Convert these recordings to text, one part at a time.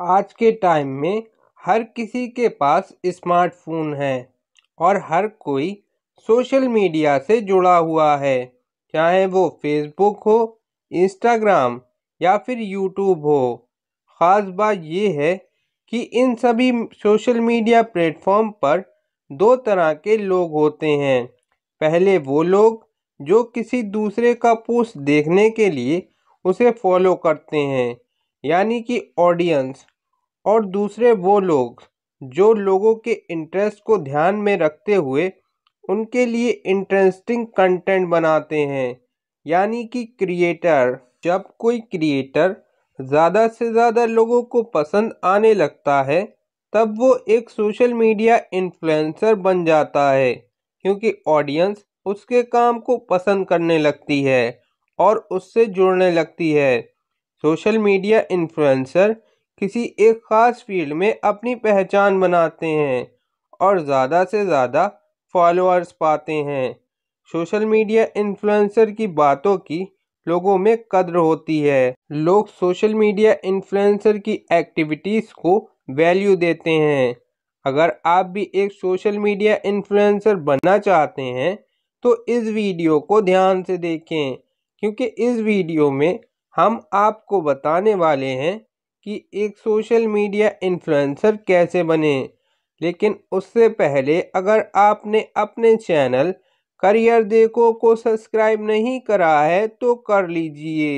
आज के टाइम में हर किसी के पास स्मार्टफोन है और हर कोई सोशल मीडिया से जुड़ा हुआ है चाहे वो फेसबुक हो इंस्टाग्राम या फिर यूट्यूब हो ख़ास बात ये है कि इन सभी सोशल मीडिया प्लेटफॉर्म पर दो तरह के लोग होते हैं पहले वो लोग जो किसी दूसरे का पोस्ट देखने के लिए उसे फॉलो करते हैं यानी कि ऑडियंस और दूसरे वो लोग जो लोगों के इंटरेस्ट को ध्यान में रखते हुए उनके लिए इंटरेस्टिंग कंटेंट बनाते हैं यानी कि क्रिएटर जब कोई क्रिएटर ज़्यादा से ज़्यादा लोगों को पसंद आने लगता है तब वो एक सोशल मीडिया इन्फ्लुएंसर बन जाता है क्योंकि ऑडियंस उसके काम को पसंद करने लगती है और उससे जुड़ने लगती है सोशल मीडिया इन्फ्लुएंसर किसी एक ख़ास फील्ड में अपनी पहचान बनाते हैं और ज़्यादा से ज़्यादा फॉलोअर्स पाते हैं सोशल मीडिया इन्फ्लुएंसर की बातों की लोगों में कद्र होती है लोग सोशल मीडिया इन्फ्लुएंसर की एक्टिविटीज़ को वैल्यू देते हैं अगर आप भी एक सोशल मीडिया इन्फ्लुएंसर बनना चाहते हैं तो इस वीडियो को ध्यान से देखें क्योंकि इस वीडियो में हम आपको बताने वाले हैं कि एक सोशल मीडिया इन्फ्लुएंसर कैसे बने लेकिन उससे पहले अगर आपने अपने चैनल करियर देखो को सब्सक्राइब नहीं करा है तो कर लीजिए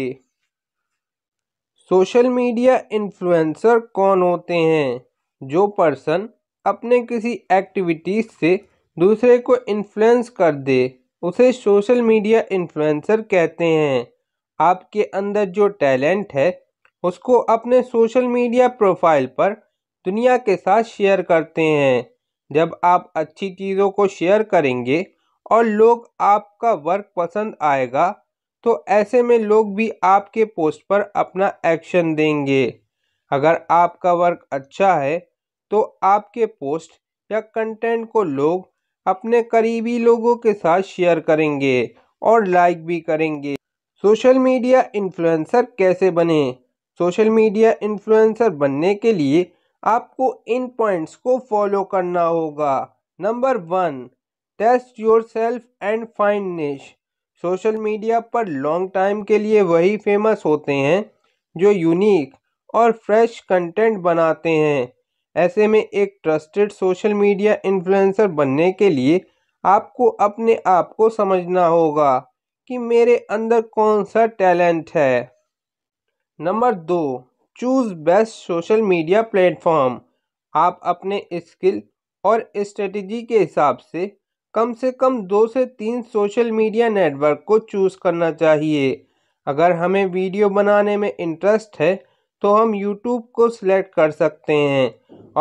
सोशल मीडिया इन्फ्लुएंसर कौन होते हैं जो पर्सन अपने किसी एक्टिविटीज़ से दूसरे को इन्फ्लुएंस कर दे उसे सोशल मीडिया इन्फ्लुएंसर कहते हैं आपके अंदर जो टैलेंट है उसको अपने सोशल मीडिया प्रोफाइल पर दुनिया के साथ शेयर करते हैं जब आप अच्छी चीज़ों को शेयर करेंगे और लोग आपका वर्क पसंद आएगा तो ऐसे में लोग भी आपके पोस्ट पर अपना एक्शन देंगे अगर आपका वर्क अच्छा है तो आपके पोस्ट या कंटेंट को लोग अपने करीबी लोगों के साथ शेयर करेंगे और लाइक भी करेंगे सोशल मीडिया इन्फ्लुएंसर कैसे बने सोशल मीडिया इन्फ्लुएंसर बनने के लिए आपको इन पॉइंट्स को फॉलो करना होगा number one test yourself and find niche social media पर लॉन्ग टाइम के लिए वही फेमस होते हैं जो यूनिक और फ्रेश कंटेंट बनाते हैं ऐसे में एक ट्रस्टेड सोशल मीडिया इन्फ्लुएंसर बनने के लिए आपको अपने आप को समझना होगा कि मेरे अंदर कौन सा टैलेंट है नंबर दो choose best social media platform आप अपने स्किल और स्ट्रेटजी के हिसाब से कम से कम दो से तीन सोशल मीडिया नेटवर्क को चूज़ करना चाहिए अगर हमें वीडियो बनाने में इंटरेस्ट है तो हम यूट्यूब को सिलेक्ट कर सकते हैं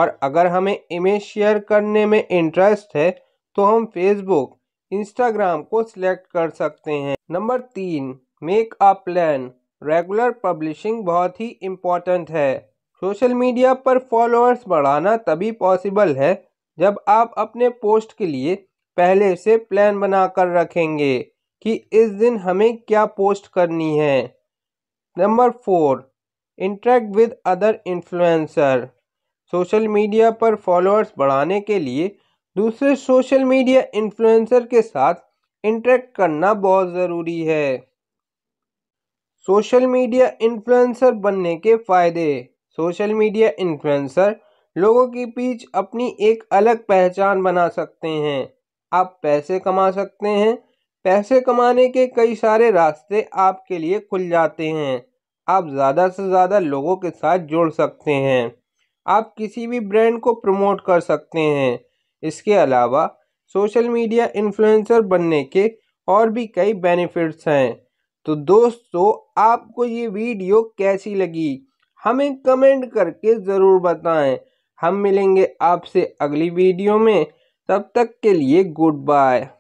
और अगर हमें इमेज शेयर करने में इंटरेस्ट है तो हम फेसबुक इंस्टाग्राम को सिलेक्ट कर सकते हैं नंबर तीन make a plan regular publishing बहुत ही इम्पॉर्टेंट है सोशल मीडिया पर फॉलोअर्स बढ़ाना तभी पॉसिबल है जब आप अपने पोस्ट के लिए पहले से प्लान बनाकर रखेंगे कि इस दिन हमें क्या पोस्ट करनी है number four interact with other influencer social media पर फॉलोअर्स बढ़ाने के लिए दूसरे सोशल मीडिया इन्फ्लुएंसर के साथ इंटरेक्ट करना बहुत ज़रूरी है सोशल मीडिया इन्फ्लुएंसर बनने के फ़ायदे सोशल मीडिया इन्फ्लुएंसर लोगों के बीच अपनी एक अलग पहचान बना सकते हैं आप पैसे कमा सकते हैं पैसे कमाने के कई सारे रास्ते आपके लिए खुल जाते हैं आप ज़्यादा से ज़्यादा लोगों के साथ जुड़ सकते हैं आप किसी भी ब्रांड को प्रमोट कर सकते हैं इसके अलावा सोशल मीडिया इन्फ्लुएंसर बनने के और भी कई बेनिफिट्स हैं तो दोस्तों आपको ये वीडियो कैसी लगी हमें कमेंट करके ज़रूर बताएं हम मिलेंगे आपसे अगली वीडियो में तब तक के लिए गुड बाय